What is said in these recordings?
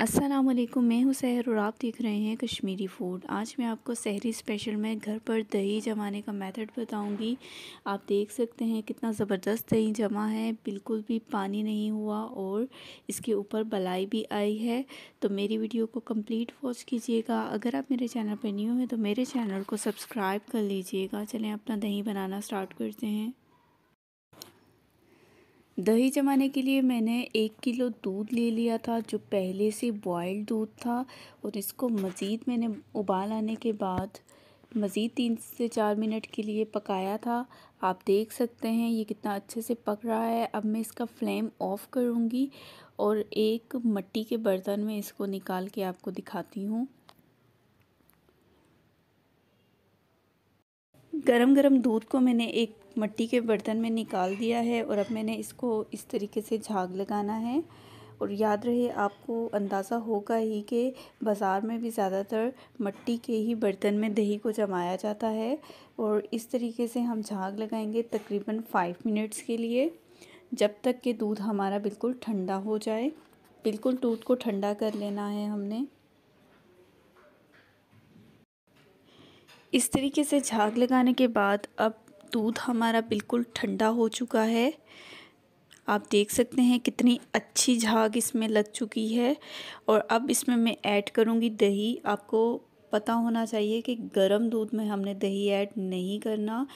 असलकुम मैं हूँ सहर और आप देख रहे हैं कश्मीरी फूड आज मैं आपको सहरी स्पेशल में घर पर दही जमाने का मेथड बताऊंगी आप देख सकते हैं कितना ज़बरदस्त दही जमा है बिल्कुल भी पानी नहीं हुआ और इसके ऊपर बलाई भी आई है तो मेरी वीडियो को कंप्लीट वॉच कीजिएगा अगर आप मेरे चैनल पर न्यू हैं तो मेरे चैनल को सब्सक्राइब कर लीजिएगा चलें अपना दही बनाना स्टार्ट करते हैं दही जमाने के लिए मैंने एक किलो दूध ले लिया था जो पहले से बॉयल्ड दूध था और इसको मज़ीद मैंने उबाल आने के बाद मज़ीद तीन से चार मिनट के लिए पकाया था आप देख सकते हैं ये कितना अच्छे से पक रहा है अब मैं इसका फ्लेम ऑफ़ करूँगी और एक मट्टी के बर्तन में इसको निकाल के आपको दिखाती हूँ गरम गरम दूध को मैंने एक मट्टी के बर्तन में निकाल दिया है और अब मैंने इसको इस तरीके से झाग लगाना है और याद रहे आपको अंदाज़ा होगा ही कि बाज़ार में भी ज़्यादातर मिट्टी के ही बर्तन में दही को जमाया जाता है और इस तरीके से हम झाग लगाएंगे तकरीबन फ़ाइव मिनट्स के लिए जब तक कि दूध हमारा बिल्कुल ठंडा हो जाए बिल्कुल दूध को ठंडा कर लेना है हमने इस तरीके से झाग लगाने के बाद अब दूध हमारा बिल्कुल ठंडा हो चुका है आप देख सकते हैं कितनी अच्छी झाग इसमें लग चुकी है और अब इसमें मैं ऐड करूँगी दही आपको पता होना चाहिए कि गर्म दूध में हमने दही ऐड नहीं करना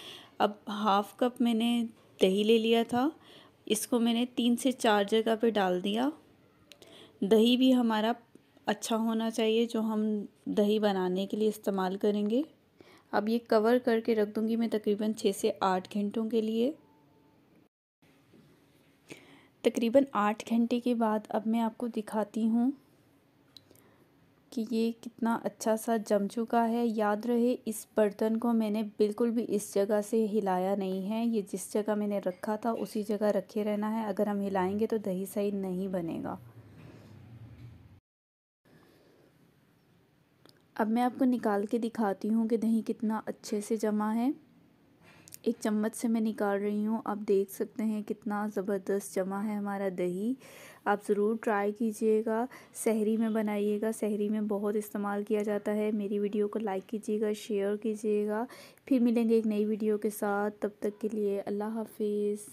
अब हाफ़ कप मैंने दही ले लिया था इसको मैंने तीन से चार जगह पे डाल दिया दही भी हमारा अच्छा होना चाहिए जो हम दही बनाने के लिए इस्तेमाल करेंगे अब ये कवर करके रख दूँगी मैं तकरीबन छः से आठ घंटों के लिए तकरीबन आठ घंटे के बाद अब मैं आपको दिखाती हूँ कि ये कितना अच्छा सा जम चुका है याद रहे इस बर्तन को मैंने बिल्कुल भी इस जगह से हिलाया नहीं है ये जिस जगह मैंने रखा था उसी जगह रखे रहना है अगर हम हिलाएंगे तो दही सही नहीं बनेगा अब मैं आपको निकाल के दिखाती हूँ कि दही कितना अच्छे से जमा है एक चम्मच से मैं निकाल रही हूँ आप देख सकते हैं कितना ज़बरदस्त जमा है हमारा दही आप ज़रूर ट्राई कीजिएगा सहरी में बनाइएगा सहरी में बहुत इस्तेमाल किया जाता है मेरी वीडियो को लाइक कीजिएगा शेयर कीजिएगा फिर मिलेंगे एक नई वीडियो के साथ तब तक के लिए अल्लाह हाफिज़